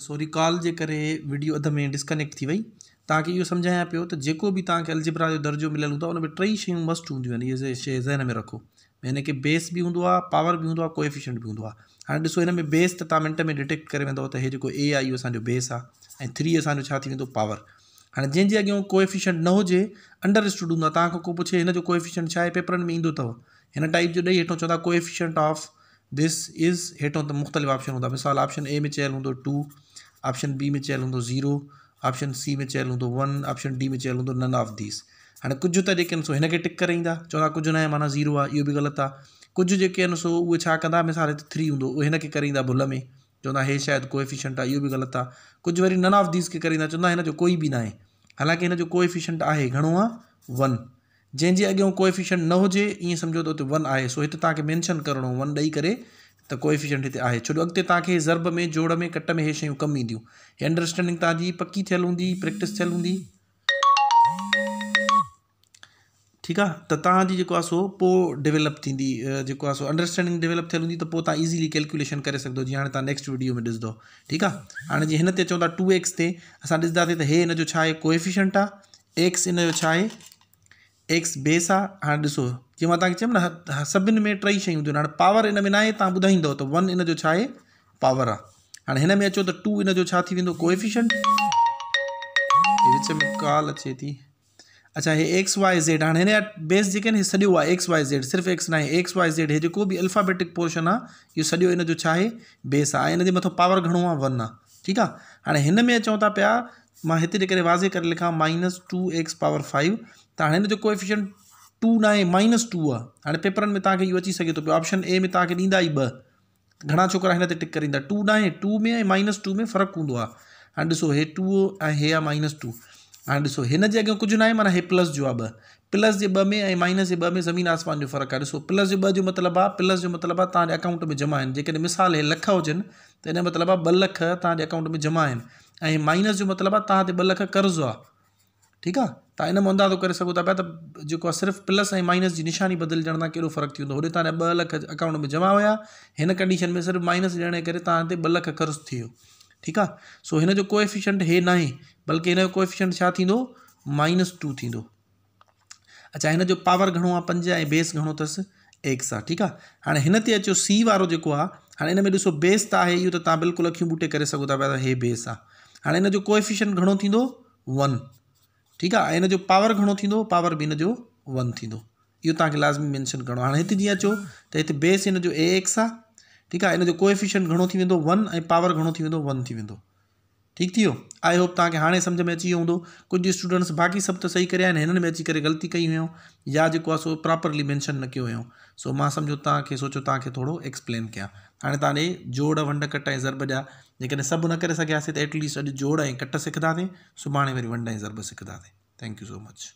sorry call जे करे अध में डिस्कनेक्ट थी वई तव्हांखे इहो सम्झायां पियो त जेको बि तव्हांखे अलजिब्रा दर्जो मिलल हूंदो आहे में टई शूँ मस्ट हूंदियूं ये इहे ज़हन में रखो हिन खे बेस भी हूंदो पावर भी होंगे आहे भी हों हूंदो आहे हाणे में बेस तो तव्हां मिंट में डिटेक्ट करे वेंदव त हे जेको ए आहे इहो बेस आहे थ्री असांजो छा थी वेंदो पावर हाणे जंहिंजे अॻियां कोएफिशिएंट न हो अंडर स्टूड हूंदो आहे को पुछे हिन जो कोएफिशिएंट छा आहे में इंदो अव हिन टाइप जो ॾेई हेठो चवंदा कोएफिशिएंट ऑफ दिस इज़ हेठो त मुख़्तलिफ़ ऑप्शन हों मिसाल ऑप्शन ए में चयल हों टू অপশন বি মে চেলুতো জিরো অপশন সি মে চেলুতো 1 অপশন ডি মে চেলুতো নান অফ দিস হনে কুজ তে কি নসো হনে কে টিক করিন দা চুরা কুজ নাই মানে জিরো আ ইও বি গালত আ কুজ জে কে নসো ও ছা কন্দা মে sare 3 হندو হনে কে করিন দা বুলমে চুরা হে হয়হায়ত কোএফিসিয়েন্ট আ ইও বি গালত আ কুজ বরি নান অফ দিস কে করিন দা চুরা না যে কোই বি নাই हालाकि ইন যে কোএফিসিয়েন্ট আ হে ঘনুয়া 1 জেন জি আগে কোএফিসিয়েন্ট ন হোজে ইয়ে সমজো তো তো 1 আয়ে সো এত তা কে মেনশন করনো 1 লাই করে त कोएफिशंट हिते आहे छो जो अॻिते तव्हांखे ज़रब में जोड़ में कट में इहे शयूं कमु ईंदियूं हीअ अंडरस्टैंडिंग तव्हांजी पकी थियलु हूंदी प्रैक्टिस थियल हूंदी ठीकु आहे त तव्हांजी जेको आहे सो पोइ डेवलप थींदी जेको आहे सो अंडरस्टैंडिंग डेवलप थियलु हूंदी त पोइ तव्हां ईज़ीली कैलकुलेशन करे सघंदो जीअं हाणे तव्हां नेक्स्ट वीडियो में ॾिसंदो ठीकु आहे हाणे जीअं हिन ते चवंदो आहे टू एक्स ते असां ॾिसंदासीं त हे हिन जो छा आहे कोएफिशंट आहे एक्स हिन जो छा आहे एक्स बेस आहे हाणे ॾिसो जीअं मां तव्हांखे चयमि न में टई शयूं हूंदियूं हाणे पावर हिन में न आहे तव्हां ॿुधाईंदव वन इन जो छा आहे पावर आहे हाणे हिन में अचो त टू इन जो छा कोएफिशंट विच में कॉल अचे थी अच्छा ये एक्स वाए ज़ेड हाँ हिन बेस जो आहिनि हे सॼो आहे एक्स वाए ज़ेड सिर्फ एक्स ना एक्स वाए ज़ेड ये जो भी अल्फ़ाबेटिक पोर्शन आहे इहो सॼो इन जो छा बेस आहे इन मतों पावर घड़ो आहे वन आहे ठीकु आहे हाणे हिन में अचूं था पाया मां वाज़े कर लिखा minus two X power five तो हाँ इन जो कोएफिशियंट टू नाहे माइनस टू आ हाणे पेपरनि में तव्हांखे इहो अची सघे थो पियो ऑप्शन ए में तव्हांखे ॾींदा ई ॿ घणा छोकिरा टिक करे टू नाहे टू में माइनस टू में फर्क हूंदो आहे हाणे हे टू ऐं हे आ माइनस टू हाँ ॾिसो हिन जे अॻियां कुझु न माना हे प्लस जो आहे ॿ प्लस जे ॿ में माइनस के ब में ज़मीन आसमान जो फ़र्क़ु आहे ॾिसो प्लस जो ॿ जो मतिलबु आहे प्लस जो मतिलबु आहे तव्हांजे अकाउंट में जमा आहिनि मिसाल हे लख हुजनि त हिन जो मतिलबु लख तव्हांजे अकाउंट में जमा आहिनि ऐं माइनस जो मतलब आहे तव्हां ते लख कर्ज़ु आहे ठीकु आहे त इन में अंदाज़ो करे सघो था पिया प्लस ए माइनस की निशानी बदिलजण सां कहिड़ो फ़र्क़ु थींदो होॾे तव्हां ॿ लख अकाउंट में जमा हुया हिन कंडीशन में सिर्फ़ माइनस ॾियण जे ते ॿ लख क़र्ज़ु थी वियो सो इन जो कोएफिशंट हे न बल्कि हिन कोएफिशंट माइनस टू थींदो अच्छा इन पावर घणो आहे पंज ऐं बेस घणो अथसि एक्स आहे ठीकु आहे हाणे अचो सी वो जो हाँ इन में ॾिसो बेस तो है यो तो तव्हां बिल्कुलु अखियूं बूटे करे सघो था पिया बेस आहे हाँ हिन जो कोएफिशंट घणो वन ठीकु आहे ऐं इन जो पावर घणो थींदो पावर बि इन जो वन थींदो इहो तव्हांखे लाज़मी मैंशन करिणो आहे हाणे हिते जीअं अचो त हिते बेस हिन जो ए एक्स आहे ठीकु आहे इन जो कोइफिशंट घणो थी वेंदो वन ऐं पावर घणो थी वेंदो वन थी वेंदो ठीक थी आई होप तव्हांखे हाणे सम्झ में अची वियो कुछ स्टूडेंट्स बाक़ी सब तो सही करिया आहिनि में अची करे ग़लती कई हुयूं या जो आहे सो प्रॉपरली मैंशन न कयो हुयूं सो मां सम्झो तव्हांखे सोचो तव्हांखे एक्सप्लेन कयां हाणे तव्हां जोड़ वंड कट ऐं ज़रब जा जेकॾहिं सभु न करे सघियासीं त एटलीस्ट अॼु जोड़ कट सिखंदासीं सुे वरी वंड ऐं ज़रब सिखंदासीं थैंक यू सो मच